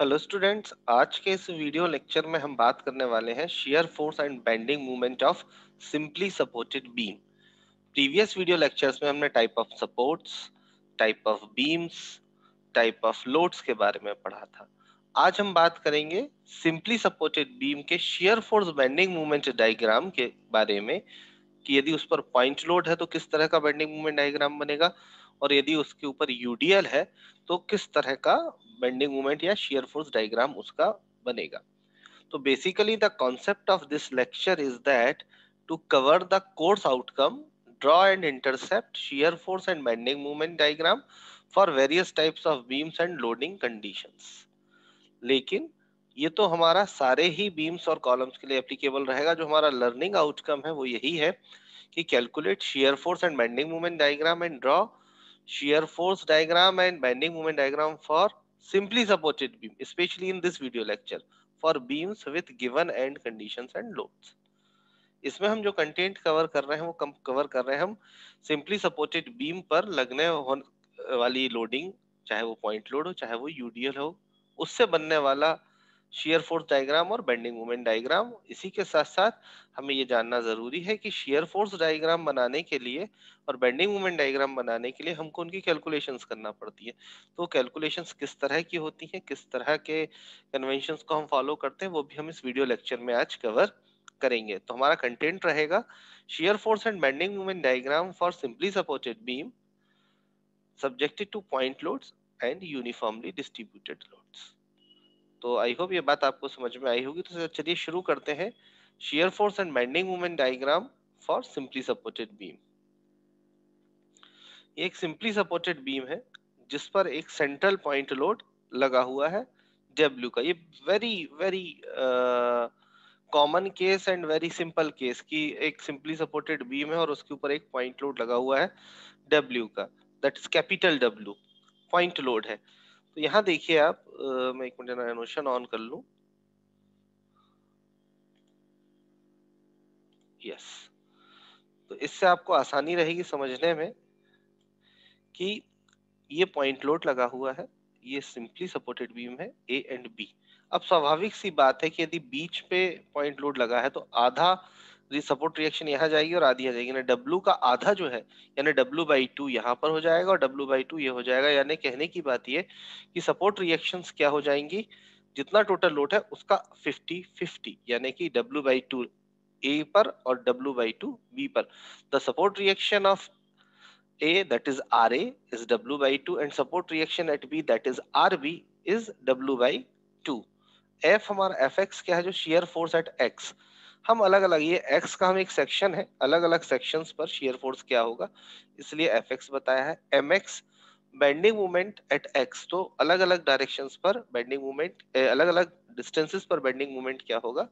Hello students आज के इस वीडियो लेक्चर में हम बात करने वाले हैं shear force and bending movement of simply supported beam previous video lectures में हमने type of supports type of beams type of loads के बारे में पढ़ा था आज हम बात करेंगे सिंपली सपोर्टेड बीम के shear force bending movement diagram के बारे में कि यदि उस पर पॉइंट लोड है तो किस तरह का बेंडिंग मूवमेंट डायग्राम बनेगा और यदि उसके ऊपर यूडीएल है तो किस तरह का बेंडिंग मोमेंट या शेयर फोर्स डायग्राम उसका बनेगा तो basically the concept of this lecture is that to cover the course outcome draw and intercept shear force and bending movement diagram for various types of beams and loading condition लेकिन ये तो हमारा सारे ही beams और columns के लिए applicable रहेगा जो हमारा लर्निंग आउटकम है वो यही है कि calculate shear force and bending movement diagram and draw shear force diagram and bending moment diagram for simply supported beam, especially in this video lecture, for beams with given end conditions and loads. इसमें हम जो content cover कर रहे हैं वो कम cover कर रहे हैं हम सिंपली सपोर्टेड बीम पर लगने वाली लोडिंग चाहे वो पॉइंट लोड हो चाहे वो यूडीएल हो उससे बनने वाला शेयर फोर्स डायग्राम और बेंडिंग मोमेंट डायग्राम इसी के साथ साथ हमें ये जानना जरूरी है कि शेयर फोर्स डायग्राम बनाने के लिए और बेंडिंग मोमेंट डायग्राम बनाने के लिए हमको उनकी कैलकुलेशंस करना पड़ती है तो कैलकुलेशंस किस तरह की होती हैं किस तरह के कन्वेंशंस को हम फॉलो करते हैं वो भी हम इस वीडियो लेक्चर में आज कवर करेंगे तो हमारा कंटेंट रहेगा shear force and bending movement diagram for simply supported beam subjected to point loads and uniformly distributed loads तो आई होप ये बात आपको समझ में आई होगी तो चलिए शुरू करते हैं shear force and bending movement diagram for simply supported beam एक सिंपली सपोर्टेड बीम है जिस पर एक सेंट्रल पॉइंट लोड लगा हुआ है डब्ल्यू का ये very very common case and very simple case की एक सिंपली सपोर्टेड बीम है और उसके ऊपर एक पॉइंट लोड लगा हुआ है डब्ल्यू का that is capital W point load है तो यहां देखिए आप आ, मैं एक मिनट एनोशन ऑन कर लू यस तो इससे आपको आसानी रहेगी समझने में कि ये पॉइंट लोड लगा हुआ है ये सिंपली सपोर्टेड बीम है ए एंड बी अब स्वाभाविक सी बात है कि यदि बीच पे पॉइंट लोड लगा है तो आधा तो ये सपोर्ट रिएक्शन यहाँ जाएगी और आधी आ जाएगी यानी डब्लू का आधा जो है यानी डब्लू बाई टू यहाँ पर हो जाएगा और डब्लू बाई टू ये हो जाएगा यानी कहने की बात ये कि सपोर्ट रिएक्शन क्या हो जाएंगी जितना टोटल लोड है उसका फिफ्टी फिफ्टी यानी कि डब्ल्यू बाई टू ए पर और डब्ल्यू बाई टू बी पर the support reaction of A that is R A is is by two and support reaction at B that is R B is W by two F हमारा F X क्या है जो share force eight x हम अलग अलग ये x का हम एक सेक्शन है अलग अलग सेक्शन पर शेयर फोर्स क्या होगा इसलिए एफ एक्स बताया है M X bending movement at X तो अलग अलग डायरेक्शंस पर बेंडिंग मूवमेंट अलग अलग डिस्टेंसेस पर बेंडिंग मूवमेंट क्या होगा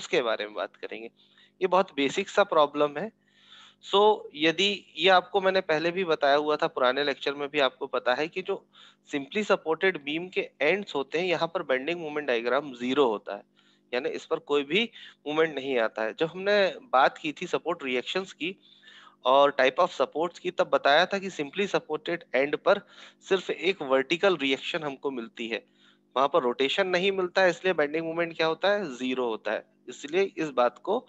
उसके बारे में बात करेंगे ये बहुत बेसिक सा प्रॉब्लम है सो so, यदि ये आपको मैंने पहले भी बताया हुआ था पुराने लेक्चर में भी आपको पता है कि जो सिंपली सपोर्टेड बीम के एंड्स होते हैं यहाँ पर बेंडिंग मोमेंट डायग्राम जीरो होता है यानी इस पर कोई भी मूवमेंट नहीं आता है जब हमने बात की थी सपोर्ट रिएक्शंस की और टाइप ऑफ सपोर्ट्स की तब बताया था कि सिंपली सपोर्टेड एंड पर सिर्फ एक वर्टिकल रिएक्शन हमको मिलती है वहां पर रोटेशन नहीं मिलता है इसलिए बेंडिंग मूवमेंट क्या होता है जीरो होता है इसलिए इस बात को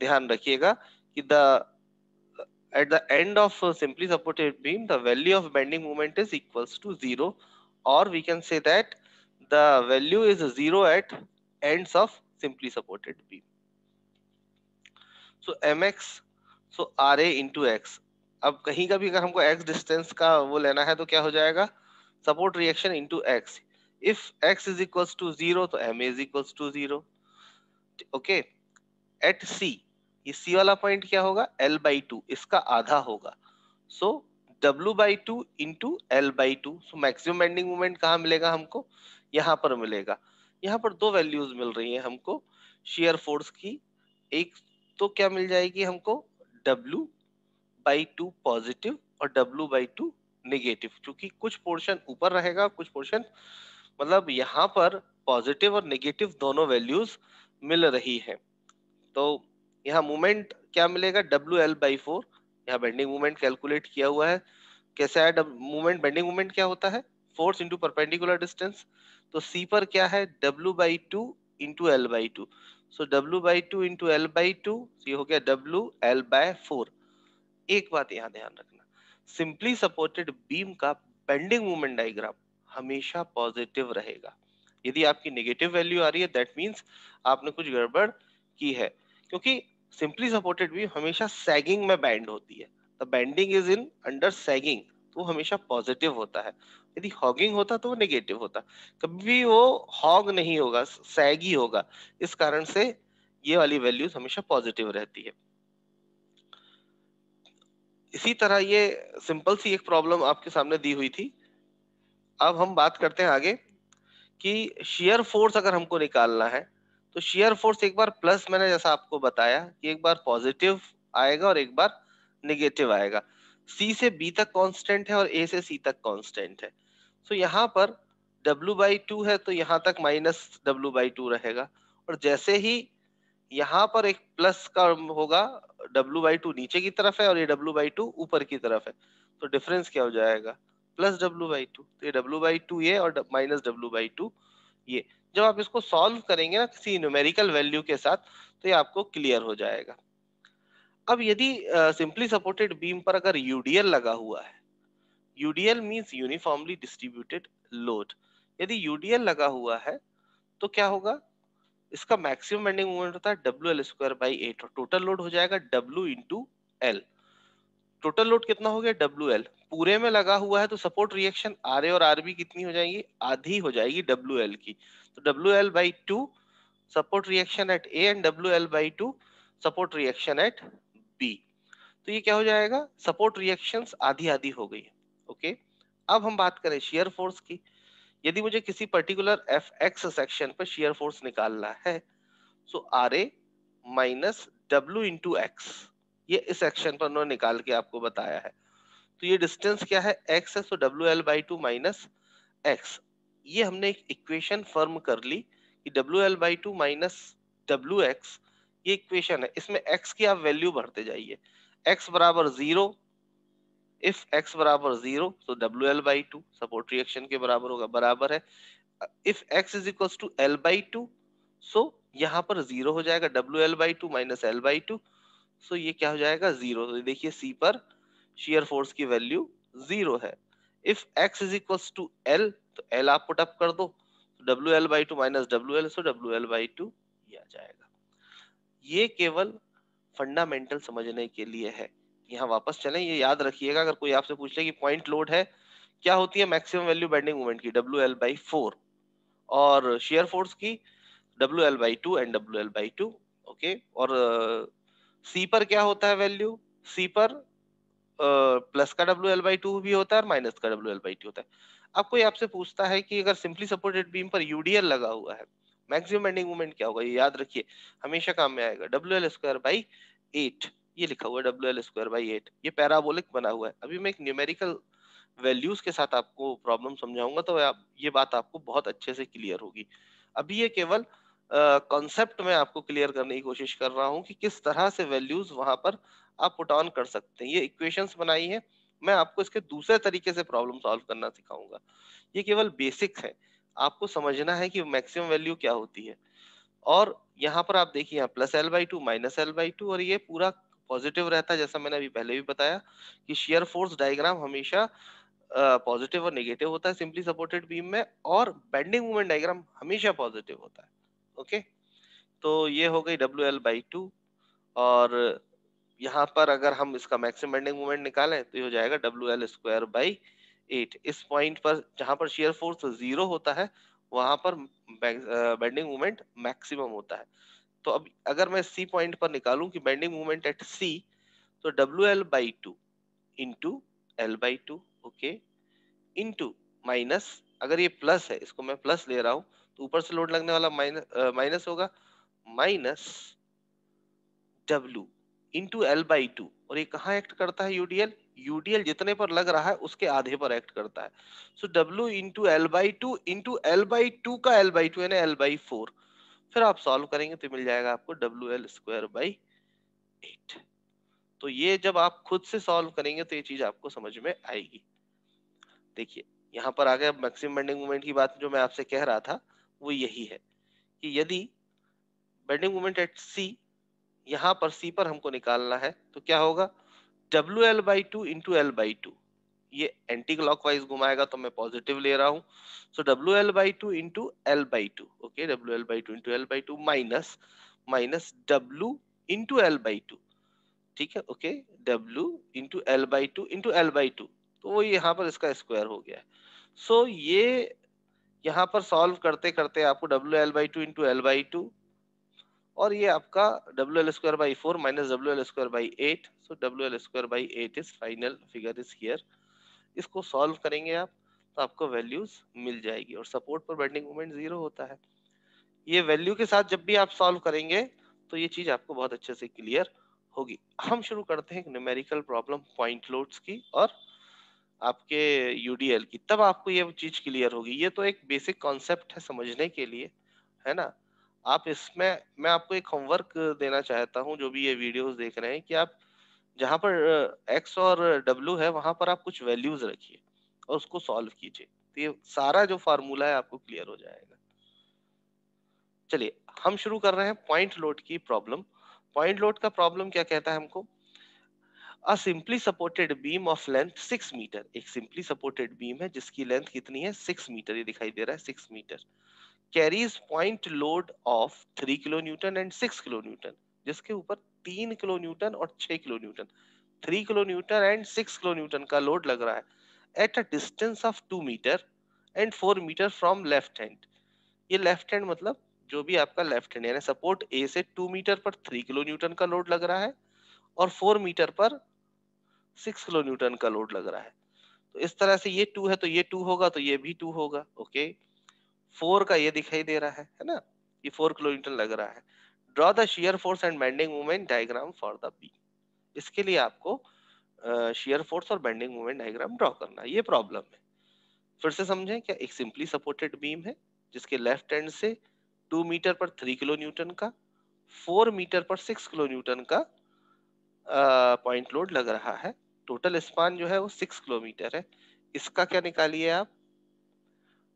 ध्यान रखिएगा कि the at the end of simply supported beam the value of bending movement is is to zero और we can say that the value is zero at ends of simply supported beam. So mx, so ra into x. अब कहीं का भी अगर हमको x distance का वो लेना है तो क्या हो जाएगा support reaction into X if x is equals to zero तो ma is equals to zero okay at c ये c वाला पॉइंट क्या होगा l बाई टू इसका आधा होगा so w by two into L by two so maximum bending moment कहाँ मिलेगा हमको यहाँ पर मिलेगा यहाँ पर दो वैल्यूज मिल रही है हमको शेयर फोर्स की एक तो क्या मिल जाएगी हमको W बाई टू पॉजिटिव और W बाई टू नेगेटिव क्योंकि कुछ पोर्शन ऊपर रहेगा कुछ पोर्शन मतलब यहाँ पर पॉजिटिव और नेगेटिव दोनों वैल्यूज मिल रही है तो यहाँ मोमेंट क्या मिलेगा डब्ल्यू एल बाई फोर यहाँ बेंडिंग मोमेंट कैलकुलेट किया हुआ है कैसे आया मूवमेंट बेंडिंग मोमेंट क्या होता है फोर्स इंटू परपेंडिकुलर डिस्टेंस तो सी पर क्या है W by two into L by two so W by two into L by two ये हो गया W एल बाय फोर एक बात यहाँ ध्यान रखना सिंपली सपोर्टेड बीम का बेंडिंग मूवमेंट डायग्राम हमेशा पॉजिटिव रहेगा यदि आपकी नेगेटिव वैल्यू आ रही है दैट मीन्स आपने कुछ गड़बड़ की है क्योंकि सिंपली सपोर्टेड बीम हमेशा सैगिंग में बैंड होती है the bending is in under sagging वो हमेशा पॉजिटिव होता है यदि हॉगिंग होता तो वो नेगेटिव होता कभी भी वो हॉग नहीं होगा सैगी होगा इस कारण से ये वाली वैल्यूज हमेशा पॉजिटिव रहती है इसी तरह ये सिंपल सी एक प्रॉब्लम आपके सामने दी हुई थी अब हम बात करते हैं आगे कि शेयर फोर्स अगर हमको निकालना है तो शेयर फोर्स एक बार प्लस मैंने जैसा आपको बताया कि एक बार पॉजिटिव आएगा और एक बार नेगेटिव आएगा सी से बी तक कांस्टेंट है और ए से सी तक कांस्टेंट है सो so, यहाँ पर डब्ल्यू बाई टू है तो यहाँ तक माइनस डब्ल्यू बाई टू रहेगा और जैसे ही यहाँ पर एक प्लस का होगा डब्ल्यू बाई टू नीचे की तरफ है और ये डब्ल्यू बाई टू ऊपर की तरफ है तो डिफरेंस क्या हो जाएगा प्लस डब्ल्यू बाई टू तो ये डब्ल्यू बाई टू ये और माइनस डब्ल्यू बाई टू ये जब आप इसको सॉल्व करेंगे ना किसी न्यूमेरिकल वैल्यू के साथ तो ये आपको क्लियर हो जाएगा अब यदि सिंपली सपोर्टेड बीम पर अगर यूडीएल लगा हुआ है UDL means uniformly distributed load यदि यूडीएल लगा हुआ है तो क्या होगा इसका मैक्सिमम बेंडिंग मोमेंट होता है W L square by eight और टोटल लोड हो जाएगा W into L total load कितना हो गया डब्ल्यू एल पूरे में लगा हुआ है तो सपोर्ट रिएक्शन आर ए और आर बी कितनी हो जाएगी आधी हो जाएगी डब्ल्यू एल की तो W L by two support reaction at A and W L by two support reaction at B तो ये क्या हो जाएगा सपोर्ट रिएक्शन आधी आधी हो गई ओके अब हम बात करें शेयर फोर्स की यदि मुझे किसी पर्टिकुलर एफ एक्स सेक्शन पर शेयर फोर्स निकालना है so R A minus W into X ये इस सेक्शन पर उन्होंने निकाल के आपको बताया है तो ये डिस्टेंस क्या है एक्स है so W L by two minus X ये हमने एक इक्वेशन फर्म कर ली कि W L by two minus W X ये इक्वेशन है इसमें एक्स की आप वैल्यू भरते जाइए एक्स बराबर जीरो इफ एक्स बराबर जीरो तो W L by two support reaction के बराबर होगा बराबर है if X is equal to L by two so यहाँ पर जीरो हो जाएगा W L by two minus L by two so ये क्या हो जाएगा जीरो तो देखिए सी पर शेयर फोर्स की वैल्यू जीरो है if x is equal to L तो l आप पुट अप कर दो W L by two minus W L so W L by two आ जाएगा ये केवल फंडामेंटल समझने के लिए है यहाँ वापस चलें ये याद रखिएगा अगर कोई आपसे पूछ ले कि पॉइंट लोड है क्या होती है मैक्सिमम वैल्यू बेंडिंग मोमेंट की डब्ल्यू एल बाई फोर और शेयर फोर्स की W L by two and W L by two okay और सी uh, पर क्या होता है वैल्यू सी पर प्लस uh, का डब्ल्यू एल बाई टू भी होता है और माइनस का डब्ल्यू एल बाई टू होता है अब कोई आपसे पूछता है कि अगर सिंपली सपोर्टेड बीम पर यूडीएल लगा हुआ है मैक्सिमम बेंडिंग मोमेंट क्या होगा ये याद रखिए हमेशा काम में आएगा W L square by eight ये लिखा हुआ है W L square by eight ये पैराबोलिक बना हुआ है अभी मैं एक न्यूमेरिकल वैल्यूज के साथ आपको प्रॉब्लम समझाऊंगा तो आप ये बात आपको बहुत अच्छे से क्लियर होगी अभी ये केवल कॉन्सेप्ट uh, में आपको क्लियर करने की कोशिश कर रहा हूँ कि किस तरह से वैल्यूज वहां पर आप पुट ऑन कर सकते हैं ये इक्वेशंस बनाई है मैं आपको इसके दूसरे तरीके से प्रॉब्लम सॉल्व करना सिखाऊंगा ये केवल बेसिक है आपको समझना है कि मैक्सिमम वैल्यू क्या होती है और यहाँ पर आप देखिए यहाँ plus L by two minus L by two और ये पूरा पॉजिटिव रहता है जैसा मैंने अभी पहले भी बताया कि शेयर फोर्स डायग्राम हमेशा पॉजिटिव और निगेटिव होता है सिंपली सपोर्टेड बीम में और बेंडिंग मूवमेंट डायग्राम हमेशा पॉजिटिव होता है ओके तो ये हो गई डब्ल्यू एल बाई टू और यहाँ पर अगर हम इसका मैक्सिमम बेंडिंग मूवमेंट निकालें तो ये हो जाएगा W L square by eight इस पॉइंट पर जहां पर शेयर फोर्स जीरो होता है वहां पर बेंडिंग मूवमेंट मैक्सिमम होता है तो अब अगर मैं सी पॉइंट पर निकालू की बेंडिंग मूवमेंट एट सी तो W L by two into L by two okay into minus अगर ये प्लस है इसको मैं प्लस ले रहा हूं तो ऊपर से लोड लगने वाला माइनस माइनस होगा minus W into L by two और ये कहा एक्ट करता है यूडीएल यूडीएल जितने पर लग रहा है उसके आधे पर एक्ट करता है so W into L by two into L by two का एल बाई टू यानी एल बाई फोर फिर आप सॉल्व करेंगे तो मिल जाएगा आपको W L square by eight तो ये जब आप खुद से सॉल्व करेंगे तो ये चीज आपको समझ में आएगी देखिए यहाँ पर आगे मैक्सिमम बेंडिंग मोमेंट की बात जो मैं आपसे कह रहा था वो यही है कि यदि बेंडिंग मोमेंट एट सी यहाँ पर सी पर हमको निकालना है तो क्या होगा W L by two into L by two ये एंटी क्लॉक वाइज घुमाएगा तो मैं पॉजिटिव ले रहा हूँ so W L by two into L by two okay W L by two into L by two minus minus W into L by two ठीक है okay W into L by two into L by two तो वो यहाँ पर इसका square हो गया सो so, ये यहाँ पर सॉल्व करते करते आपको W L by two into L by two और ये आपका W L square by four minus W L square by eight so W L square by eight is final figure is here इसको solve करेंगे आप तो आपको values मिल जाएगी और सपोर्ट पर बेंडिंग मोमेंट जीरो होता है ये वैल्यू के साथ जब भी आप सॉल्व करेंगे तो ये चीज आपको बहुत अच्छे से क्लियर होगी हम शुरू करते हैं न्यूमेरिकल प्रॉब्लम पॉइंट लोड्स की और आपके यूडीएल की तब आपको ये चीज क्लियर होगी ये तो एक बेसिक कॉन्सेप्ट है समझने के लिए है ना आप इसमें मैं आपको एक होमवर्क देना चाहता हूँ जो भी ये वीडियोस देख रहे हैं कि आप जहाँ पर एक्स और डब्ल्यू है वहां पर आप कुछ वैल्यूज रखिए और उसको सॉल्व कीजिए तो ये सारा जो फार्मूला है आपको क्लियर हो जाएगा चलिए हम शुरू कर रहे हैं पॉइंट लोड की प्रॉब्लम पॉइंट लोड का प्रॉब्लम क्या कहता है हमको a simply supported beam of length six metre एक सिंपली सपोर्टेड बीम है जिसकी लेंथ कितनी है सिक्स मीटर ये दिखाई दे रहा है six metre carries point load of three kilonewton and six kilonewton जिसके ऊपर तीन किलो न्यूटन और छह kilonewton three kilonewton and six kilonewton का लोड लग रहा है at a distance of two metre and four metre from left hand ये लेफ्ट हैंड मतलब जो भी आपका लेफ्ट हैंड यानी सपोर्ट ए से टू मीटर पर थ्री किलो न्यूटन का लोड लग रहा है और फोर मीटर पर सिक्स किलो न्यूटन का लोड लग रहा है तो इस तरह से ये टू है तो ये टू होगा तो ये भी टू होगा ओके okay? फोर का ये दिखाई दे रहा है है ना ये फोर किलोमीटर लग रहा है draw the shear force and bending movement diagram for the B इसके लिए आपको शेयर फोर्स और बैंडिंग मूवमेंट डायग्राम ड्रॉ करना ये प्रॉब्लम है फिर से समझें क्या एक सिंपली सपोर्टेड बीम है जिसके लेफ्ट एंड से टू मीटर पर थ्री किलो न्यूटन का फोर मीटर पर सिक्स किलो न्यूटन का पॉइंट लोड लग रहा है टोटल स्पान जो है वो सिक्स किलोमीटर है इसका क्या निकालिए आप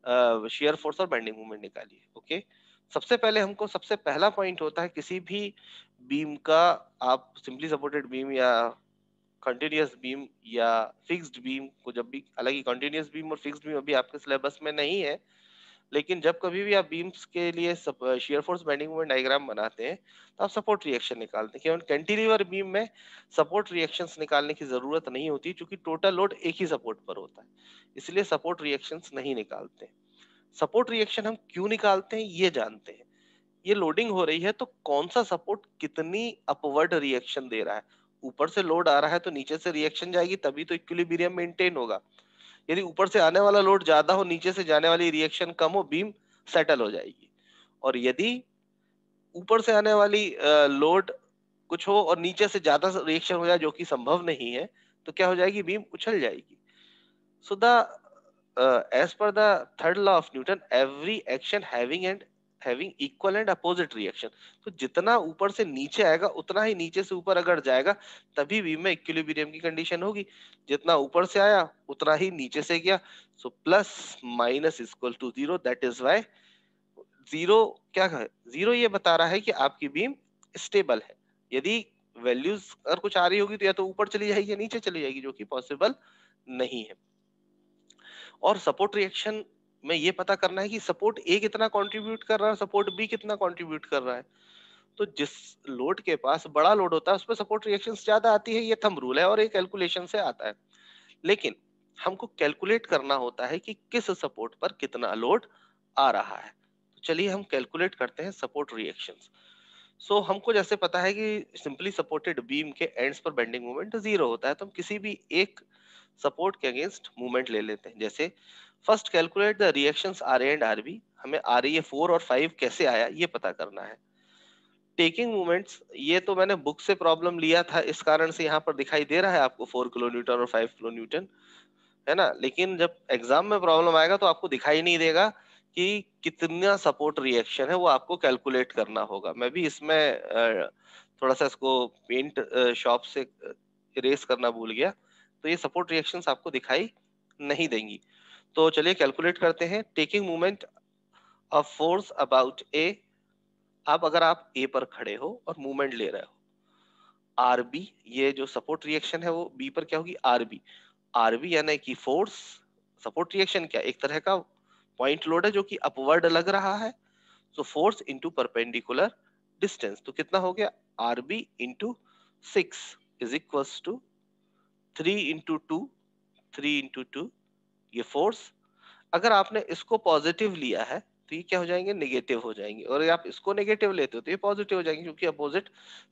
शेयर फोर्स और बेंडिंग मूवमेंट निकालिए ओके सबसे पहले हमको सबसे पहला पॉइंट होता है किसी भी बीम का आप सिंपली सपोर्टेड बीम या कंटिन्यूस बीम या फिक्स्ड बीम को जब भी हालांकि कंटिन्यूस बीम और फिक्स्ड बीम अभी आपके सिलेबस में नहीं है लेकिन जब कभी भी आप बीम्स के लिए shear force bending moment diagram बनाते हैं तो आप सपोर्ट रिएक्शन निकालते हैं केवल कैंटिलीवर बीम में सपोर्ट रिएक्शंस निकालने की जरूरत नहीं होती क्योंकि टोटल लोड एक ही सपोर्ट पर होता है इसलिए सपोर्ट रिएक्शंस नहीं निकालते सपोर्ट रिएक्शन हम क्यों निकालते हैं ये जानते हैं ये लोडिंग हो रही है तो कौन सा सपोर्ट कितनी अपवर्ड रिएक्शन दे रहा है ऊपर से लोड आ रहा है तो नीचे से रिएक्शन जाएगी तभी तो इक्विलिब्रियम मेंटेन होगा यदि ऊपर से आने वाला लोड ज्यादा हो नीचे से जाने वाली रिएक्शन कम हो बीम सेटल हो जाएगी और यदि ऊपर से आने वाली लोड कुछ हो और नीचे से ज्यादा रिएक्शन हो जाए जो कि संभव नहीं है तो क्या हो जाएगी बीम उछल जाएगी so the as per the third law of Newton every action having and having equal and opposite reaction तो जितना ऊपर से नीचे आएगा उतना ही नीचे से ऊपर अगर जाएगा तभी वीम में इक्विलिब्रियम की कंडीशन होगी जितना ऊपर से आया उतना ही नीचे से गया so plus minus equal to zero that is Y zero क्या है जीरो ये बता रहा है कि आपकी बीम स्टेबल है यदि वैल्यूज अगर कुछ आ रही होगी तो या तो ऊपर चली जाएगी या नीचे चली जाएगी जो कि पॉसिबल नहीं है और सपोर्ट रिएक्शन मैं ये पता करना है कि सपोर्ट ए कितना कंट्रीब्यूट कर रहा है सपोर्ट बी कितना कंट्रीब्यूट कर रहा है तो जिस लोड के पास बड़ा लोड होता है उस पर सपोर्ट रिएक्शन ज्यादा आती है ये थम रूल है और ये कैलकुलेशन से आता है लेकिन हमको कैलकुलेट करना होता है कि किस सपोर्ट पर कितना लोड आ रहा है तो चलिए हम कैलकुलेट करते हैं सपोर्ट रिएक्शंस सो so, हमको जैसे पता है कि सिंपली सपोर्टेड बीम के एंड्स पर बेंडिंग मोमेंट जीरो होता है तो हम किसी भी एक सपोर्ट के अगेंस्ट मूवमेंट ले लेते हैं जैसे first calculate the reactions R and R B हमें आर ए फोर और फाइव कैसे आया ये पता करना है टेकिंग मूवमेंट्स ये तो मैंने बुक से प्रॉब्लम लिया था इस कारण से यहाँ पर दिखाई दे रहा है आपको फोर किलो न्यूटन और फाइव किलो न्यूटन है ना लेकिन जब एग्जाम में प्रॉब्लम आएगा तो आपको दिखाई नहीं देगा कि कितना सपोर्ट रिएक्शन है वो आपको कैलकुलेट करना होगा मैं भी इसमें थोड़ा सा इसको पेंट शॉप से रेस करना भूल गया तो ये सपोर्ट रिएक्शंस आपको दिखाई नहीं देंगी तो चलिए कैलकुलेट करते हैं taking movement of force about A अब अगर आप ए पर खड़े हो और मूवमेंट ले रहे हो आर बी ये जो सपोर्ट रिएक्शन है वो बी पर क्या होगी आर बी आर बी यानी कि फोर्स सपोर्ट रिएक्शन क्या एक तरह का पॉइंट लोड है जो कि अपवर्ड लग रहा है तो फोर्स इंटू परपेंडिकुलर डिस्टेंस तो कितना हो गया R B into six is equals to three into two three into two ये फोर्स अगर आपने इसको पॉजिटिव लिया है तो ये क्या हो जाएंगे नेगेटिव हो जाएंगे और आप इसको नेगेटिव लेते हो तो ये पॉजिटिव हो जाएंगे क्योंकि अपोजिट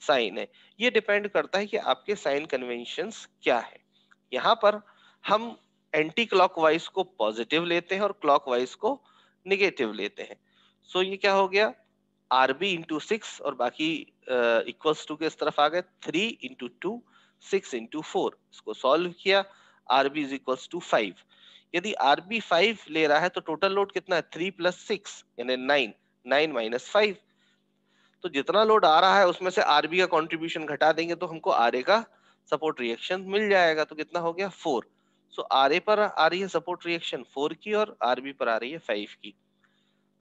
साइन है ये डिपेंड करता है कि आपके साइन कन्वेंशन क्या है यहाँ पर हम एंटी क्लॉकवाइज को पॉजिटिव लेते हैं और क्लॉकवाइज को नेगेटिव लेते हैं सो so ये क्या हो गया आर बी इंटू सिक्स और बाकी इक्वल्स uh, टू के इस तरफ आ गए three into two six into four इसको सॉल्व किया R B is equals to five यदि आर बी फाइव ले रहा है तो टोटल लोड कितना है थ्री प्लस सिक्स यानी नाइन नाइन माइनस फाइव तो जितना लोड आ रहा है उसमें से आरबी का कॉन्ट्रीब्यूशन घटा देंगे तो हमको आर का सपोर्ट रिएक्शन मिल जाएगा तो कितना हो गया फोर सो आर पर आ रही है सपोर्ट रिएक्शन फोर की और आरबी पर आ रही है फाइव की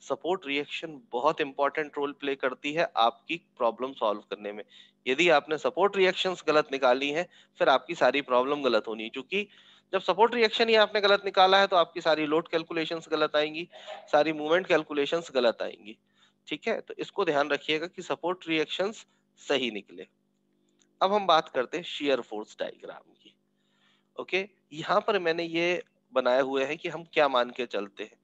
सपोर्ट रिएक्शन बहुत इंपॉर्टेंट रोल प्ले करती है आपकी प्रॉब्लम सॉल्व करने में यदि आपने सपोर्ट रिएक्शंस गलत निकाली हैं फिर आपकी सारी प्रॉब्लम गलत होनी है क्योंकि जब सपोर्ट रिएक्शन ही आपने गलत निकाला है तो आपकी सारी लोड कैलकुलेशन गलत आएंगी सारी मूवमेंट कैलकुलेशन गलत आएंगी ठीक है तो इसको ध्यान रखिएगा कि सपोर्ट रिएक्शन सही निकले अब हम बात करते हैं शेयर फोर्स डायग्राम की ओके यहाँ पर मैंने ये बनाए हुए हैं कि हम क्या मान के चलते हैं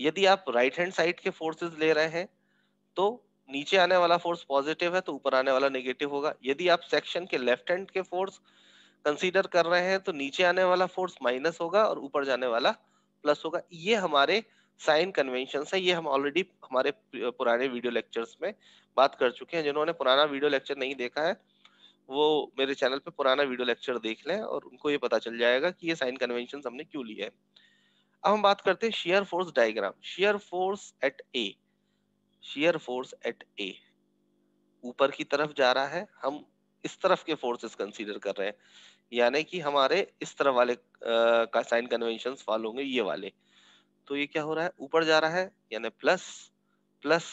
यदि आप राइट हैंड साइड के फोर्सेस ले रहे हैं तो नीचे आने वाला फोर्स पॉजिटिव है तो ऊपर आने वाला नेगेटिव होगा यदि आप सेक्शन के लेफ्ट हैंड के फोर्स कंसीडर कर रहे हैं तो नीचे आने वाला फोर्स माइनस होगा और ऊपर जाने वाला प्लस होगा ये हमारे साइन कन्वेंशन है ये हम ऑलरेडी हमारे पुराने वीडियो लेक्चर्स में बात कर चुके हैं जिन्होंने पुराना वीडियो लेक्चर नहीं देखा है वो मेरे चैनल पे पुराना वीडियो लेक्चर देख लें और उनको ये पता चल जाएगा कि ये साइन कन्वेंशन हमने क्यों लिए है अब हम बात करते हैं shear force diagram shear force at A shear force at A ऊपर की तरफ जा रहा है हम इस तरफ के फोर्सेस कंसीडर कर रहे हैं यानी कि हमारे इस तरफ वाले का साइन कन्वेंशन फॉलो होंगे ये वाले तो ये क्या हो रहा है ऊपर जा रहा है यानी plus plus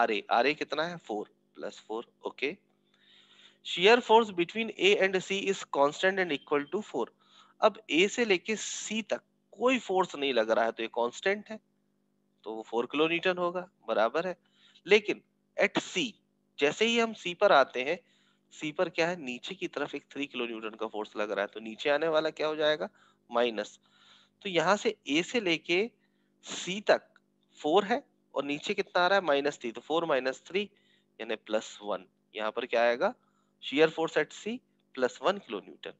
R A R A कितना है four plus four okay shear force between A and C is constant and equal to four अब ए से लेके सी तक कोई फोर्स नहीं लग रहा है तो ये कॉन्स्टेंट है तो वो फोर किलो न्यूटन होगा बराबर है लेकिन एट सी जैसे ही हम सी पर आते हैं सी पर क्या है नीचे की तरफ एक थ्री किलो न्यूटन का फोर्स लग रहा है तो नीचे आने वाला क्या हो जाएगा माइनस तो यहाँ से ए से लेके सी तक फोर है और नीचे कितना आ रहा है माइनस थ्री तो फोर माइनस थ्री यानी प्लस वन यहाँ पर क्या आएगा shear force at C plus one kilo Newton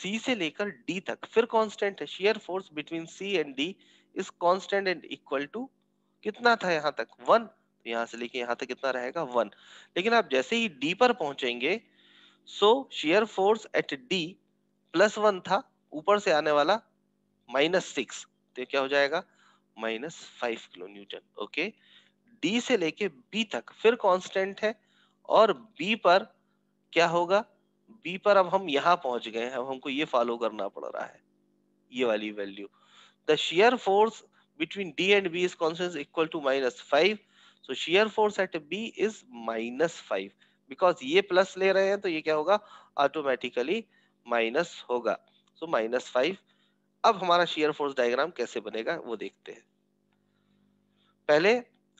C से लेकर डी तक फिर कॉन्स्टेंट है shear force between C and D is constant and equal to कितना था यहाँ तक वन यहां से लेके यहां तक कितना रहेगा वन लेकिन आप जैसे ही डी पर पहुंचेंगे so shear force at D plus one था ऊपर से आने वाला माइनस सिक्स तो क्या हो जाएगा minus five kilo kilonewton okay D से लेके बी तक फिर कांस्टेंट है और बी पर क्या होगा बी पर अब हम यहां पहुंच गए हैं अब हमको ये फॉलो करना पड़ रहा है ये वाली value the shear force between D and B is constant equal to minus five so shear force at B is minus five because ये प्लस ले रहे हैं तो ये क्या होगा ऑटोमेटिकली माइनस होगा सो माइनस फाइव अब हमारा शेयर फोर्स डायग्राम कैसे बनेगा वो देखते हैं पहले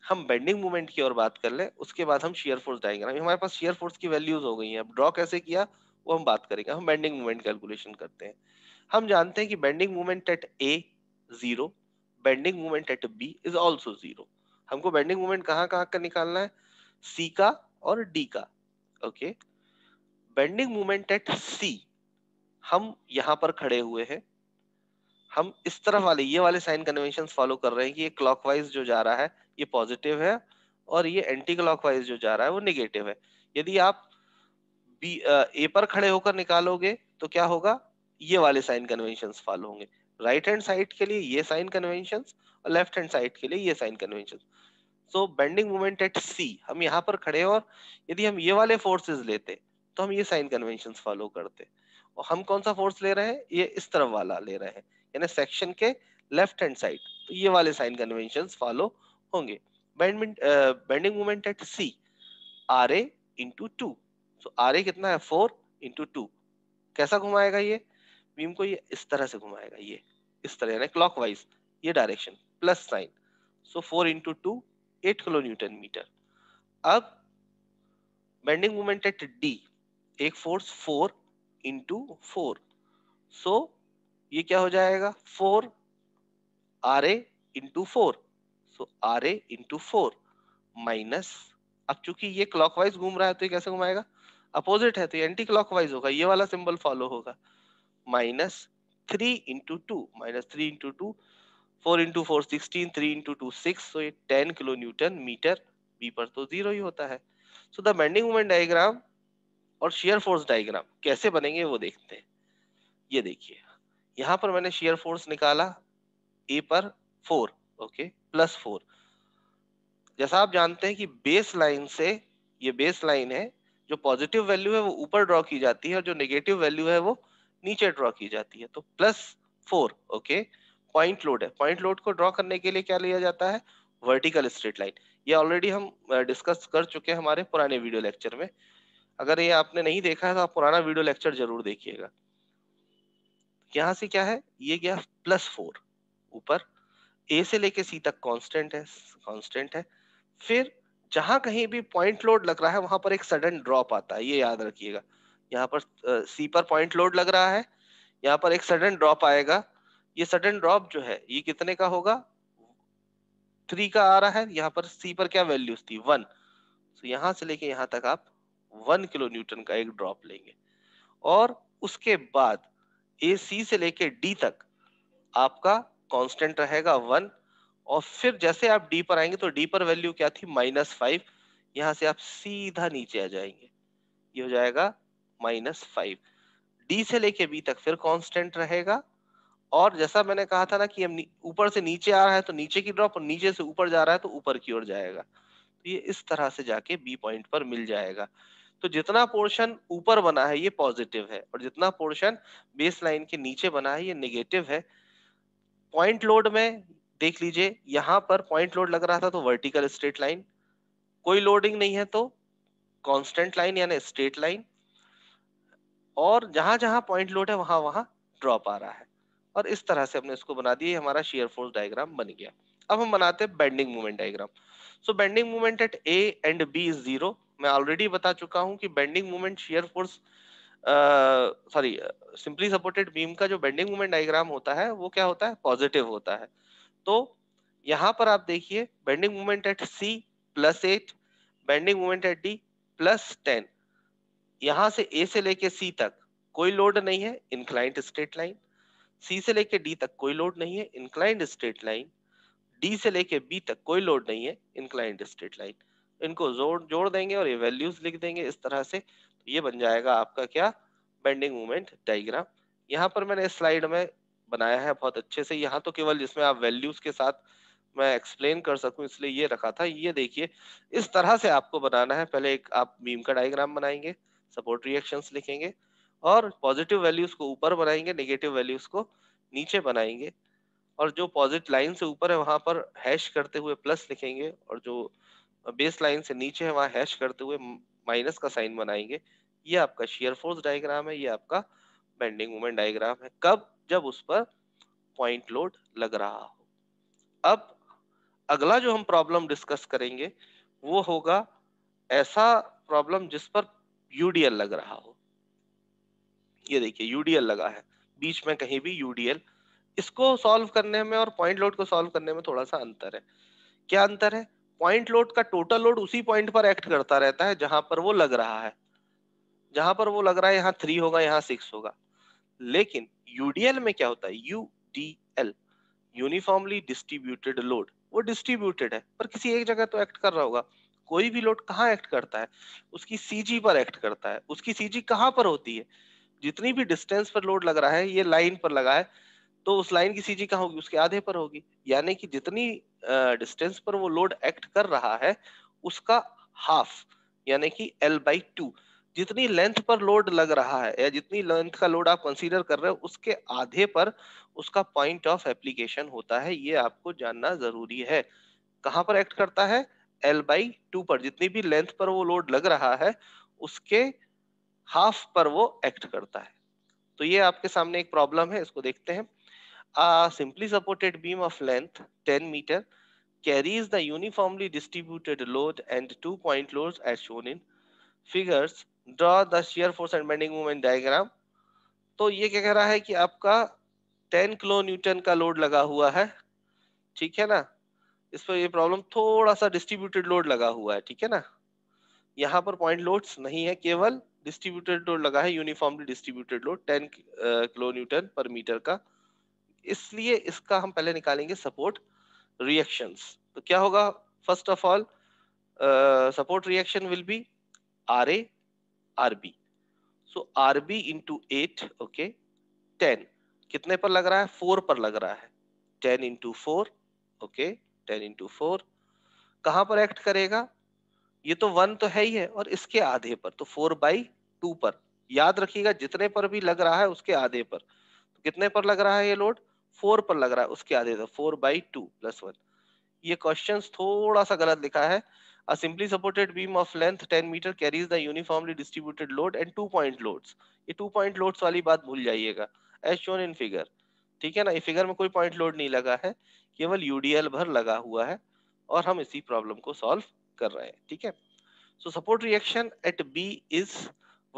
हम बेंडिंग मोमेंट की और बात कर ले उसके बाद हम शेयर फोर्स डायग्राम हमारे पास शेयर फोर्स की वैल्यूज हो गई हैं अब ड्रॉ कैसे किया वो हम बात करेंगे हम बेंडिंग मूवमेंट कैलकुलेशन करते हैं हम जानते हैं कि bending movement at A zero bending movement at B is also zero हमको बेंडिंग मोमेंट कहाँ कहाँ का निकालना है सी का और डी का okay bending moment at C हम यहां पर खड़े हुए हैं हम इस तरफ वाले ये वाले साइन कन्वेंशन फॉलो कर रहे हैं कि ये क्लॉकवाइज जो जा रहा है ये पॉजिटिव है और ये एंटी क्लॉकवाइज जो जा रहा है वो निगेटिव है यदि आप बी ए पर खड़े होकर निकालोगे तो क्या होगा ये वाले साइन कन्वेंशन फॉलो होंगे राइट हैंड साइड के लिए ये साइन कन्वेंशन और लेफ्ट हैंड साइड के लिए ये sign convention so bending moment at C हम यहाँ पर खड़े और यदि हम ये वाले फोर्सेज लेते तो हम ये साइन कन्वेंशन फॉलो करते और हम कौन सा फोर्स ले रहे हैं ये इस तरफ वाला ले रहे हैं यानी सेक्शन के लेफ्ट हैंड साइड तो ये वाले साइन कन्वेंशन फॉलो होंगे bending moment at C R A into two so R A कितना है फोर इंटू टू कैसा घुमाएगा ये बीम को ये इस तरह से घुमाएगा ये इस तरह यानी क्लॉक वाइज ये direction plus sign so four into two eight kilo Newton metre अब बेंडिंग मोमेंट एट डी एक force four into four so ये क्या हो जाएगा four R A into four so R A into four minus अब चूंकि ये clockwise घूम रहा है तो ये कैसे घुमाएगा अपोजिट है तो ये एंटी क्लॉकवाइज होगा ये वाला सिंबल फॉलो होगा minus 3 into 2 minus 3 into 2 4 into 4 16 3 into 2 6 so it 10 kilonewton meter metre B to zero zero ही होता है so the bending moment diagram और शेयर फोर्स डायग्राम कैसे बनेंगे वो देखते हैं ये देखिए यहाँ पर मैंने शेयर फोर्स निकाला ए पर फोर ओके प्लस फोर जैसा आप जानते हैं कि बेस लाइन से ये बेस लाइन है जो पॉजिटिव वैल्यू है वो ऊपर ड्रॉ की जाती है और जो नेगेटिव वैल्यू है वो नीचे ड्रॉ की जाती है तो plus four okay point load है पॉइंट लोड को ड्रॉ करने के लिए क्या लिया जाता है वर्टिकल स्ट्रेट लाइन ये ऑलरेडी हम डिस्कस uh, कर चुके हैं हमारे पुराने वीडियो लेक्चर में अगर ये आपने नहीं देखा है तो आप पुराना वीडियो लेक्चर जरूर देखिएगा यहां से क्या है ये गया प्लस फोर ऊपर ए से लेके सी तक कांस्टेंट है कांस्टेंट है फिर जहां कहीं भी पॉइंट लोड लग रहा है वहां पर एक सडन ड्रॉप आता है ये याद रखिएगा यहाँ पर सी पर पॉइंट लोड लग रहा है यहाँ पर एक सडन ड्रॉप आएगा ये सडन ड्रॉप जो है ये कितने का होगा थ्री का आ रहा है यहाँ पर सी पर क्या वैल्यूज थी वन तो यहां से लेके यहाँ तक आप वन किलो न्यूटन का एक ड्रॉप लेंगे और उसके बाद ए सी से लेके डी तक आपका कांस्टेंट रहेगा वन और फिर जैसे आप डी पर आएंगे तो डी पर वैल्यू क्या थी माइनस फाइव यहां से आप सीधा नीचे आ जाएंगे ये हो जाएगा माइनस फाइव डी से लेके बी तक फिर कांस्टेंट रहेगा और जैसा मैंने कहा था ना कि हम ऊपर से नीचे आ रहा है तो नीचे की ड्रॉप और नीचे से ऊपर जा रहा है तो ऊपर की ओर जाएगा तो ये इस तरह से जाके बी पॉइंट पर मिल जाएगा तो जितना पोर्शन ऊपर बना है ये पॉजिटिव है और जितना पोर्शन बेस लाइन के नीचे बना है ये निगेटिव है पॉइंट लोड में देख लीजिए यहां पर पॉइंट लोड लग रहा था तो वर्टिकल स्ट्रेट लाइन कोई लोडिंग नहीं है तो कांस्टेंट लाइन यानी स्ट्रेट लाइन और जहां जहां पॉइंट लोड है वहां वहां ड्रॉप आ रहा है और इस तरह से हमने इसको बना दिया हमारा शेयर फोर्स डायग्राम बन गया अब हम बनाते हैं bending movement diagram so bending movement at A and B is zero मैं ऑलरेडी बता चुका हूं कि bending movement shear force sorry simply supported beam का जो बेंडिंग मूवमेंट डायग्राम होता है वो क्या होता है पॉजिटिव होता है तो यहाँ पर आप देखिए bending movement at C plus at bending movement at D plus ten यहां से ए से लेके सी तक कोई लोड नहीं है इनक्लाइंट स्ट्रेट लाइन सी से लेके डी तक कोई लोड नहीं है इनक्लाइंट स्ट्रेट लाइन डी से लेके बी तक कोई लोड नहीं है इनक्लाइंट स्ट्रेट लाइन इनको जोड़ जोड़ देंगे और ये वैल्यूज लिख देंगे इस तरह से तो ये बन जाएगा आपका क्या बेंडिंग मूवमेंट डायग्राम यहाँ पर मैंने स्लाइड में बनाया है बहुत अच्छे से यहाँ तो केवल जिसमें आप वैल्यूज के साथ मैं एक्सप्लेन कर सकूं इसलिए ये रखा था ये देखिए इस तरह से आपको बनाना है पहले एक आप बीम का डायग्राम बनाएंगे सपोर्ट रिएक्शंस लिखेंगे और पॉजिटिव वैल्यूज को ऊपर बनाएंगे नेगेटिव वैल्यूज को नीचे बनाएंगे और जो पॉजिट लाइन से ऊपर है वहां पर हैश करते हुए प्लस लिखेंगे और जो बेस लाइन से नीचे है वहां हैश करते हुए माइनस का साइन बनाएंगे ये आपका शेयर फोर्स डायग्राम है ये आपका बेंडिंग मोमेंट डायग्राम है कब जब उस पर पॉइंट लोड लग रहा हो अब अगला जो हम प्रॉब्लम डिस्कस करेंगे वो होगा ऐसा प्रॉब्लम जिस पर यूडीएल लग रहा हो ये देखिए यूडीएल लगा है बीच में कहीं भी यूडीएल इसको सॉल्व करने में और पॉइंट लोड को सॉल्व करने में थोड़ा सा अंतर है क्या अंतर है पॉइंट लोड का टोटल लोड उसी पॉइंट पर एक्ट करता रहता है जहां पर वो लग रहा है जहां पर वो लग रहा है यहाँ थ्री होगा यहाँ सिक्स होगा लेकिन यूडीएल में क्या होता है U D L uniformly distributed load वो डिस्ट्रीब्यूटेड है पर किसी एक जगह तो एक्ट कर रहा होगा कोई भी लोड कहाँ एक्ट करता है उसकी सीजी पर एक्ट करता है उसकी सीजी कहाँ पर होती है जितनी भी डिस्टेंस पर लोड लग रहा है ये लाइन पर लगा है तो उस लाइन की सीजी कहाँ होगी उसके आधे पर होगी यानी कि जितनी डिस्टेंस पर वो लोड एक्ट कर रहा है उसका हाफ यानी कि एल बाई टू जितनी लेंथ पर लोड लग रहा है या जितनी लेंथ का लोड आप कंसीडर कर रहे हो उसके आधे पर उसका पॉइंट ऑफ एप्लीकेशन होता है ये आपको जानना जरूरी है कहाँ पर एक्ट करता है एल बाई टू पर जितनी भी लेंथ पर वो लोड लग रहा है उसके हाफ पर वो एक्ट करता है तो ये आपके सामने एक प्रॉब्लम है इसको देखते हैं simply supported beam of length 10 metre carries the uniformly distributed load and two point load as shown in figures draw the shear force and bending movement diagram तो ये क्या कह रहा है कि आपका टेन किलो न्यूटन का लोड लगा हुआ है ठीक है ना इस पर ये प्रॉब्लम थोड़ा सा डिस्ट्रीब्यूटेड लोड लगा हुआ है ठीक है ना यहाँ पर पॉइंट लोड्स नहीं है केवल डिस्ट्रीब्यूटेड लोड लगा है uniformly distributed load ten kilonewton per metre का इसलिए इसका हम पहले निकालेंगे सपोर्ट रिएक्शंस तो क्या होगा first of all support reaction will be R A R B so R B into eight okay ten कितने पर लग रहा है फोर पर लग रहा है ten into four okay ten into four कहाँ पर एक्ट करेगा ये तो वन तो है ही है और इसके आधे पर तो फोर बाई टू पर याद रखिएगा जितने पर भी लग रहा है उसके आधे पर तो कितने पर लग रहा है ये लोड फोर पर लग रहा है उसके आधे पर four by two plus one ये क्वेश्चन थोड़ा सा गलत लिखा है A simply supported beam of length 10 meter carries the uniformly distributed load and two point loads. ये two point loads वाली बात भूल जाइएगा as shown in figure. ठीक है ना ये फिगर में कोई पॉइंट लोड नहीं लगा है केवल यूडीएल भर लगा हुआ है और हम इसी प्रॉब्लम को सॉल्व कर रहे हैं ठीक है so support reaction at B is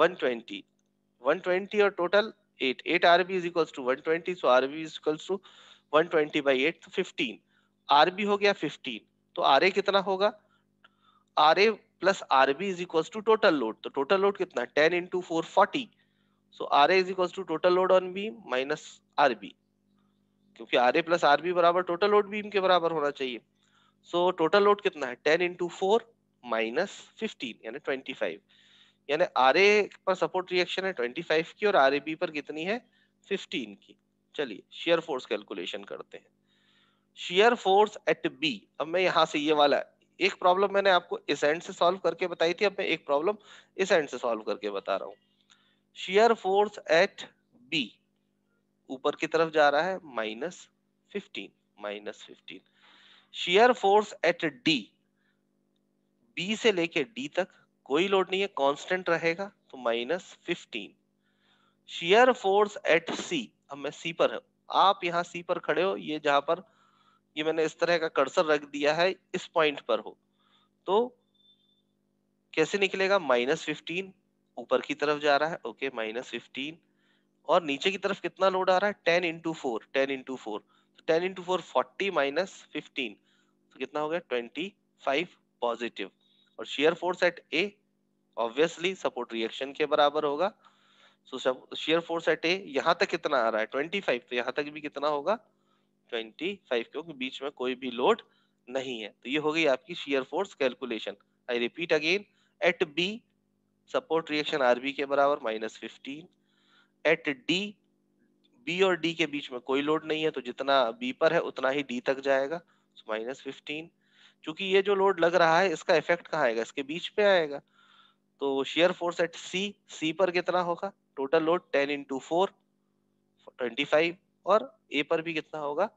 120 120 और total 8 8 RB is equals to 120 so RB is equals to 120 by 8 तो 15 आरबी हो गया 15 तो आरए कितना होगा RA plus RB is equals to total load तो टोटल लोड कितना 10 4 40 so RA is equals to total load on B minus RB क्योंकि R A plus R B बराबर टोटल लोड बीम के बराबर होना चाहिए सो टोटल लोड कितना है ten into four minus fifteen यानी ट्वेंटी फाइव यानी आर ए पर सपोर्ट रिएक्शन है ट्वेंटी फाइव की और आर ए बी पर कितनी है फिफ्टीन की चलिए शेयर फोर्स कैलकुलेशन करते हैं शेयर फोर्स एट बी अब मैं यहाँ से ये वाला एक प्रॉब्लम मैंने आपको इस एंड से सॉल्व करके बताई थी अब मैं एक प्रॉब्लम इस एंड से सॉल्व करके बता रहा हूँ शेयर फोर्स एट बी ऊपर की तरफ जा रहा है minus fifteen minus fifteen shear force at D B से लेके डी तक कोई लोड नहीं है कांस्टेंट रहेगा तो minus fifteen shear force at C अब मैं सी पर हूं आप यहां सी पर खड़े हो ये जहां पर ये मैंने इस तरह का कर्सर रख दिया है इस पॉइंट पर हो तो कैसे निकलेगा माइनस फिफ्टीन ऊपर की तरफ जा रहा है ओके माइनस फिफ्टीन और नीचे की तरफ कितना लोड आ रहा है ten into four ten into four तो ten into four forty minus fifteen तो कितना हो गया ट्वेंटी फाइव पॉजिटिव और shear force at A obviously support reaction के बराबर होगा so shear force at A यहाँ तक कितना आ रहा है ट्वेंटी फाइव तो यहाँ तक भी कितना होगा ट्वेंटी फाइव क्योंकि बीच में कोई भी लोड नहीं है तो ये हो गई आपकी shear force calculation I repeat again at B support reaction RB के बराबर minus fifteen at D B और डी के बीच में कोई लोड नहीं है तो जितना बी पर है उतना ही डी तक जाएगा माइनस फिफ्टीन चूंकि ये जो लोड लग रहा है इसका इफेक्ट कहाँ आएगा इसके बीच पे आएगा तो shear force at C C पर कितना होगा total load ten into four twenty five और ए पर भी कितना होगा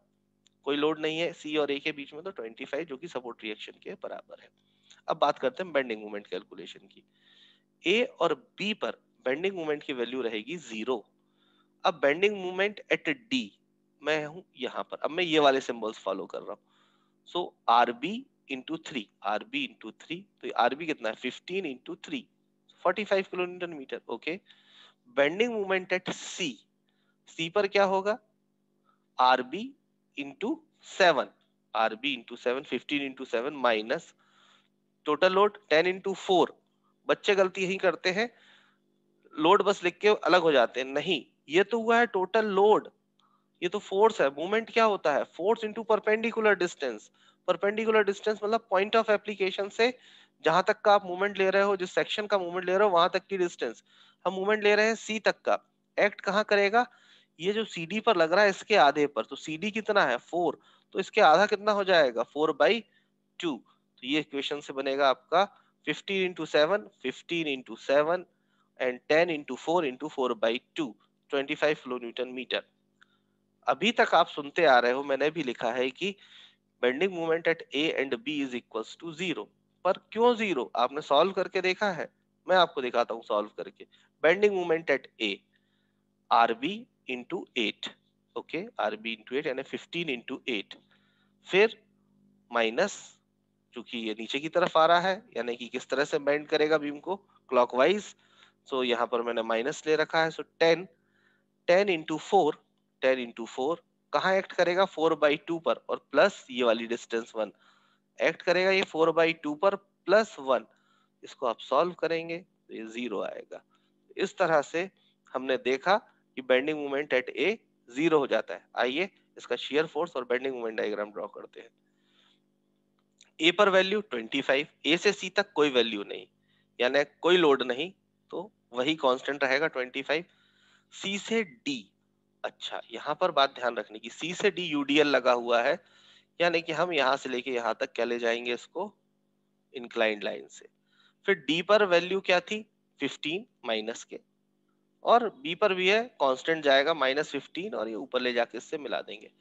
कोई लोड नहीं है सी और ए के बीच में तो ट्वेंटी फाइव जो कि सपोर्ट रिएक्शन के बराबर है अब बात करते हैं बेंडिंग मोमेंट कैलकुलेशन की ए और बी पर बेंडिंग मोमेंट की वैल्यू रहेगी जीरो अब बेंडिंग मोमेंट एट डी मैं हूं यहां पर अब मैं ये वाले सिंबल्स फॉलो कर रहा हूं so R B into three R B into three तो आर बी कितना है fifteen into three forty five kilometre metre okay bending moment at C C पर क्या होगा R B into seven R B into seven fifteen into seven minus total load ten into four बच्चे गलती यही करते हैं लोड बस लिख के अलग हो जाते हैं नहीं ये तो हुआ है टोटल लोड ये तो फोर्स है मूवमेंट क्या होता है force into perpendicular distance perpendicular distance मतलब पॉइंट ऑफ एप्लीकेशन से जहां तक का आप मूवमेंट ले रहे हो जिस सेक्शन का मूवमेंट ले रहे हो वहां तक की डिस्टेंस हम मूवमेंट ले रहे हैं सी तक का एक्ट कहाँ करेगा ये जो सी डी पर लग रहा है इसके आधे पर तो सी डी कितना है फोर तो इसके आधा कितना हो जाएगा फोर बाई टू तो ये इक्वेशन से बनेगा आपका fifteen into seven fifteen into seven and 10 into four into four by two twenty five kilo Newton metre अभी तक आप सुनते आ रहे हो मैंने भी लिखा है कि bending moment at A and B is equal to zero पर क्यों जीरो आपने सॉल्व करके देखा है मैं आपको दिखाता हूँ सॉल्व करके bending moment at A R B into eight okay R B into eight यानी फिफ्टीन इंटू एट फिर माइनस चूंकि ये नीचे की तरफ आ रहा है यानी कि किस तरह से बेंड करेगा बीम को क्लॉकवाइज वाइज सो so, यहाँ पर मैंने माइनस ले रखा है so ten ten into four ten into four कहाँ एक्ट करेगा फोर बाई टू पर और प्लस ये वाली डिस्टेंस वन एक्ट करेगा ये फोर बाई टू पर प्लस वन इसको आप सॉल्व करेंगे तो ये जीरो आएगा इस तरह से हमने देखा कि bending moment at A zero हो जाता है आइए इसका शेयर फोर्स और बेंडिंग मोमेंट डायग्राम ड्रॉ करते हैं ए पर वैल्यू ट्वेंटी फाइव ए से सी तक कोई वैल्यू नहीं यानी कोई लोड नहीं तो वही कांस्टेंट रहेगा 25 सी से डी अच्छा यहाँ पर बात ध्यान रखने की सी से डी यूडीएल लगा हुआ है यानी कि हम यहाँ से लेके यहाँ तक क्या ले जाएंगे इसको इंक्लाइंड लाइन से फिर डी पर वैल्यू क्या थी 15 माइनस के और बी पर भी है कांस्टेंट जाएगा माइनस फिफ्टीन और ये ऊपर ले जाके इससे मिला देंगे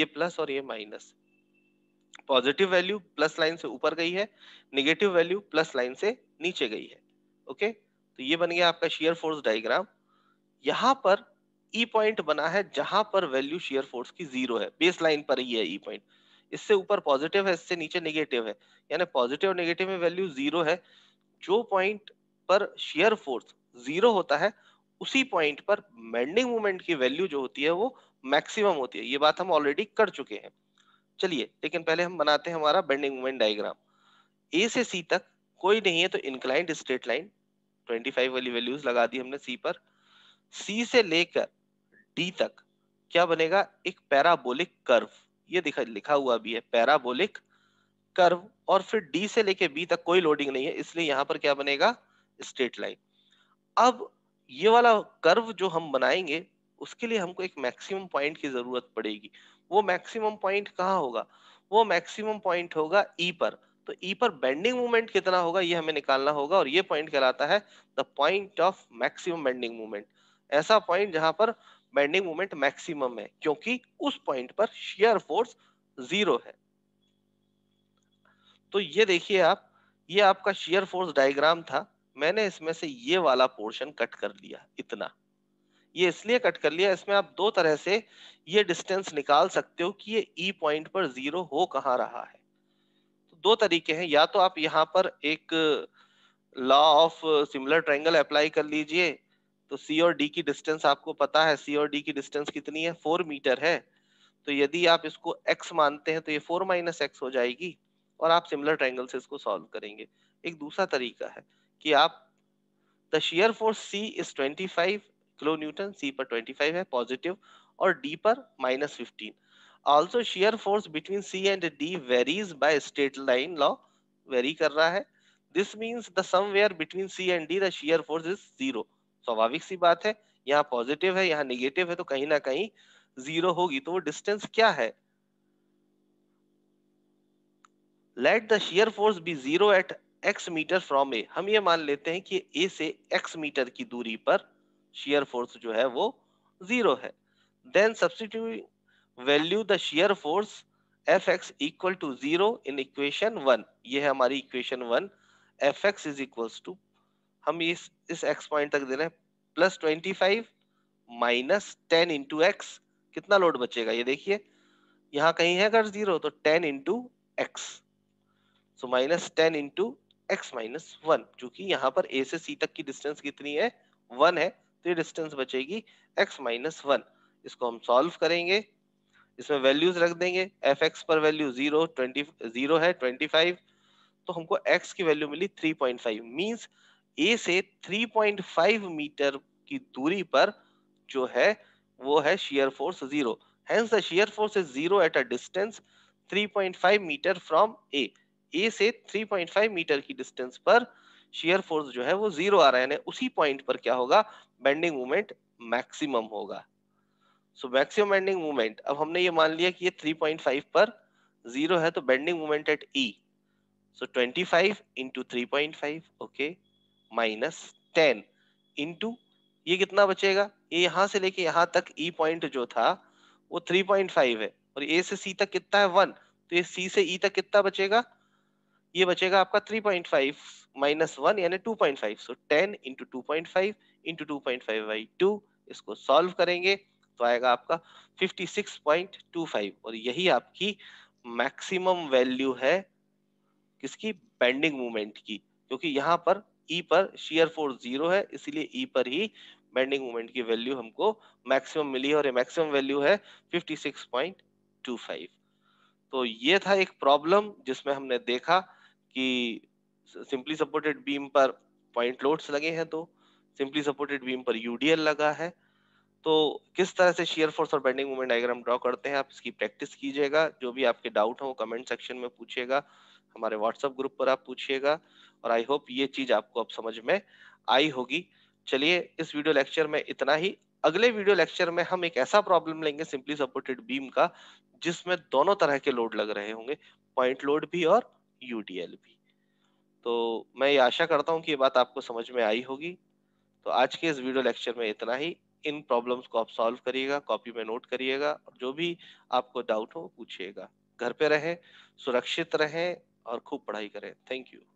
ये प्लस और ये minus positive value plus line से ऊपर गई है नेगेटिव वैल्यू प्लस लाइन से नीचे गई है ओके okay? तो ये बन गया आपका शेयर फोर्स डायग्राम यहां पर ई e पॉइंट बना है जहां पर वैल्यू शेयर फोर्स की जीरो है बेस लाइन पर ही है ई e पॉइंट इससे ऊपर पॉजिटिव है इससे नीचे नेगेटिव है यानी पॉजिटिव और नेगेटिव में वैल्यू जीरो है जो पॉइंट पर शेयर फोर्स जीरो होता है उसी पॉइंट पर बेंडिंग मूवमेंट की वैल्यू जो होती है वो मैक्सिमम होती है ये बात हम ऑलरेडी कर चुके हैं चलिए लेकिन पहले हम बनाते हैं हमारा बेंडिंग मूवमेंट डायग्राम ए से सी तक कोई नहीं है तो इंक्लाइंट स्ट्रेट लाइन 25 वाली वैल्यूज लगा दी हमने सी पर सी से लेकर डी तक क्या बनेगा एक पैराबोलिक कर्व ये दिखा लिखा हुआ भी है पैराबोलिक कर्व और फिर डी से लेकर बी तक कोई लोडिंग नहीं है इसलिए यहां पर क्या बनेगा स्ट्रेट लाइन अब ये वाला कर्व जो हम बनाएंगे उसके लिए हमको एक मैक्सिमम पॉइंट की जरूरत पड़ेगी वो मैक्सिमम पॉइंट कहाँ होगा वो मैक्सिमम पॉइंट होगा ई e पर तो ई e पर बेंडिंग मूवमेंट कितना होगा ये हमें निकालना होगा और ये पॉइंट कहलाता है the point of maximum bending movement ऐसा पॉइंट जहां पर बेंडिंग मूवमेंट मैक्सिमम है क्योंकि उस पॉइंट पर शेयर फोर्स जीरो है तो ये देखिए आप ये आपका शेयर फोर्स डायग्राम था मैंने इसमें से ये वाला पोर्शन कट कर लिया इतना ये इसलिए कट कर लिया इसमें आप दो तरह से ये डिस्टेंस निकाल सकते हो कि ये ई e पॉइंट पर जीरो हो कहाँ रहा है दो तरीके हैं या तो आप यहाँ पर एक law of similar triangle apply कर लीजिए तो सी और डी की डिस्टेंस आपको पता है सी और डी की डिस्टेंस कितनी है फोर मीटर है तो यदि आप इसको एक्स मानते हैं तो ये फोर माइनस एक्स हो जाएगी और आप सिमिलर ट्रायंगल से इसको सॉल्व करेंगे एक दूसरा तरीका है कि आप the shear force C is twenty five kilo Newton C पर 25 है पॉजिटिव और डी पर minus fifteen also shear force between C and D varies by straight line law vary कर रहा है this means the somewhere between C and D the shear force is zero स्वाभाविक सी बात है यहाँ पॉजिटिव है यहाँ निगेटिव है तो कहीं ना कहीं जीरो होगी तो वो डिस्टेंस क्या है let the shear force be zero at X metre from A हम ये मान लेते हैं कि ए से एक्स मीटर की दूरी पर शेयर फोर्स जो है वो जीरो है then substitute value the shear force F X equal to zero in equation one ये है हमारी equation one F X is equal to हम इस इस एक्स पॉइंट तक दे रहे हैं plus twenty five minus ten into X कितना लोड बचेगा ये देखिए यहाँ कहीं है अगर जीरो तो ten into X so minus ten into X minus one चूंकि यहाँ पर ए से सी तक की डिस्टेंस कितनी है वन है तो ये डिस्टेंस बचेगी एक्स माइनस वन इसको हम सॉल्व करेंगे इसमें वैल्यूज रख देंगे एफ एक्स पर वैल्यू जीरो ट्वेंटी जीरो है ट्वेंटी फाइव तो हमको एक्स की वैल्यू मिली three point five means A से थ्री पॉइंट फाइव मीटर की दूरी पर जो है वो है shear force zero hence the shear force is zero at a distance 3.5 metre from A A से 3.5 मीटर की डिस्टेंस पर शेयर फोर्स जो है वो जीरो आ रहा है उसी पॉइंट पर क्या होगा बेंडिंग मोमेंट मैक्सिमम होगा सो मैक्सिमम बेंडिंग मूवमेंट अब हमने ये मान लिया कि ये 3.5 पर जीरो है तो bending movement at E so 25 five into okay minus 10 into ये कितना बचेगा ये यहां से लेके यहां तक ई e पॉइंट जो था वो 3.5 है और ए से सी तक कितना है 1 तो ये सी से ई e तक कितना बचेगा ये बचेगा आपका 3.5 पॉइंट फाइव माइनस वन यानी two point five so ten into two point five into two point five by two इसको सॉल्व करेंगे तो आएगा आपका 56.25 और यही आपकी मैक्सिमम वैल्यू है किसकी बेंडिंग मूवमेंट की क्योंकि यहां पर ई e पर शेयर फोर्स जीरो है इसीलिए ई e पर ही बेंडिंग मूवमेंट की वैल्यू हमको मैक्सिमम मिली और ये मैक्सिमम वैल्यू है 56.25 तो ये था एक प्रॉब्लम जिसमें हमने देखा कि सिंपली सपोर्टेड बीम पर पॉइंट लोड्स लगे हैं तो सिंपली सपोर्टेड बीम पर यूडीएल लगा है तो किस तरह से शेयर फोर्स और बेंडिंग मूवमेंट डायग्राम ड्रॉ करते हैं आप इसकी प्रैक्टिस कीजिएगा जो भी आपके डाउट हो कमेंट सेक्शन में पूछिएगा हमारे व्हाट्सएप ग्रुप पर आप पूछिएगा और आई होप ये चीज आपको अब समझ में आई होगी चलिए इस वीडियो लेक्चर में इतना ही अगले वीडियो लेक्चर में हम एक ऐसा प्रॉब्लम लेंगे सिंपली सपोर्टेड बीम का जिसमें दोनों तरह के लोड लग रहे होंगे पॉइंट लोड भी और यूडीएल भी तो मैं ये आशा करता हूँ कि ये बात आपको समझ में आई होगी तो आज के इस वीडियो लेक्चर में इतना ही इन प्रॉब्लम्स को आप सॉल्व करिएगा कॉपी में नोट करिएगा और जो भी आपको डाउट हो पूछिएगा घर पे रहें सुरक्षित रहें और खूब पढ़ाई करें थैंक यू